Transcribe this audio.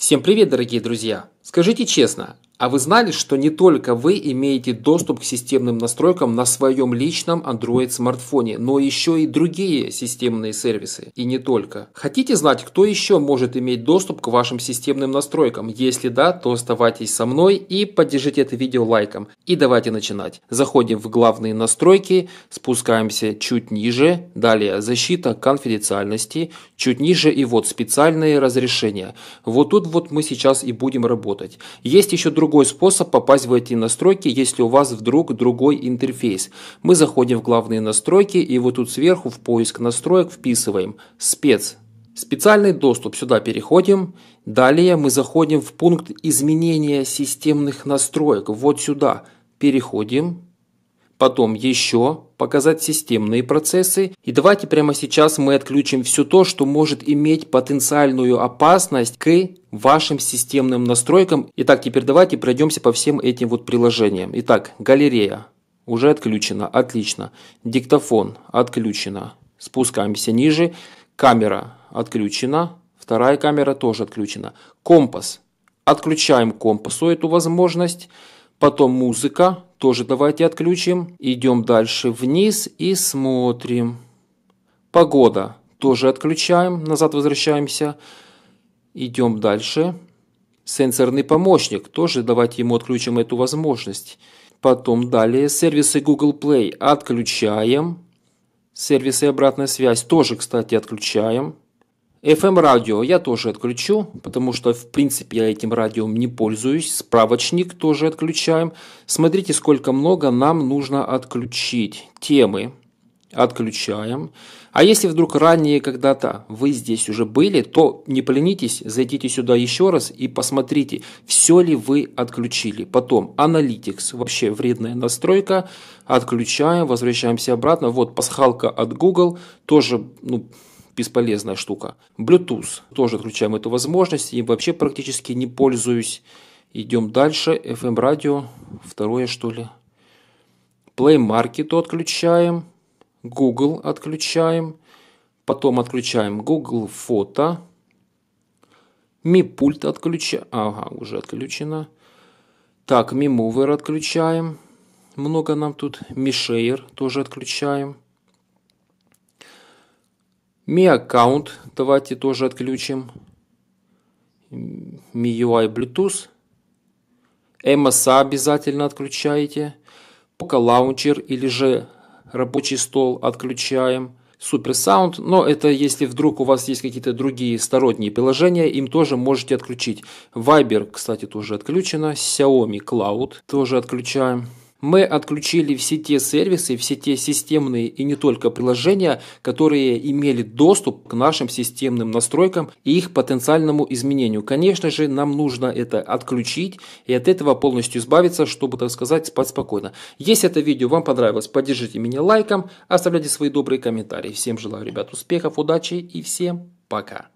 Всем привет, дорогие друзья! Скажите честно, а вы знали, что не только вы имеете доступ к системным настройкам на своем личном Android смартфоне, но еще и другие системные сервисы, и не только. Хотите знать, кто еще может иметь доступ к вашим системным настройкам? Если да, то оставайтесь со мной и поддержите это видео лайком. И давайте начинать. Заходим в главные настройки, спускаемся чуть ниже, далее защита конфиденциальности, чуть ниже и вот специальные разрешения. Вот тут вот мы сейчас и будем работать. Есть еще другой другой способ попасть в эти настройки, если у вас вдруг другой интерфейс. Мы заходим в главные настройки и вот тут сверху в поиск настроек вписываем спец. Специальный доступ сюда переходим. Далее мы заходим в пункт изменения системных настроек. Вот сюда переходим потом еще, показать системные процессы. И давайте прямо сейчас мы отключим все то, что может иметь потенциальную опасность к вашим системным настройкам. Итак, теперь давайте пройдемся по всем этим вот приложениям. Итак, галерея уже отключена, отлично. Диктофон отключена, спускаемся ниже. Камера отключена, вторая камера тоже отключена. Компас. Отключаем компасу эту возможность. Потом музыка, тоже давайте отключим. Идем дальше вниз и смотрим. Погода тоже отключаем, назад возвращаемся. Идем дальше. Сенсорный помощник, тоже давайте ему отключим эту возможность. Потом далее сервисы Google Play отключаем. Сервисы обратная связь тоже, кстати, отключаем. FM-радио я тоже отключу, потому что, в принципе, я этим радиом не пользуюсь. Справочник тоже отключаем. Смотрите, сколько много нам нужно отключить. Темы отключаем. А если вдруг ранее когда-то вы здесь уже были, то не поленитесь, зайдите сюда еще раз и посмотрите, все ли вы отключили. Потом Analytics, вообще вредная настройка, отключаем, возвращаемся обратно. Вот пасхалка от Google, тоже ну, бесполезная штука. Bluetooth, тоже отключаем эту возможность и вообще практически не пользуюсь. Идем дальше, FM радио, второе что ли. Play Market отключаем, Google отключаем, потом отключаем Google фото, Mi пульт отключаем, ага, уже отключено. Так, Mi Mover отключаем, много нам тут, Mi Share тоже отключаем. Mi аккаунт давайте тоже отключим. MIUI Bluetooth. MSA обязательно отключаете. Пока лаунчер или же рабочий стол отключаем. Супер Sound, но это если вдруг у вас есть какие-то другие сторонние приложения, им тоже можете отключить. Viber, кстати, тоже отключено. Xiaomi Cloud тоже отключаем мы отключили все те сервисы, все те системные и не только приложения, которые имели доступ к нашим системным настройкам и их потенциальному изменению. Конечно же, нам нужно это отключить и от этого полностью избавиться, чтобы, так сказать, спать спокойно. Если это видео вам понравилось, поддержите меня лайком, оставляйте свои добрые комментарии. Всем желаю, ребят, успехов, удачи и всем пока.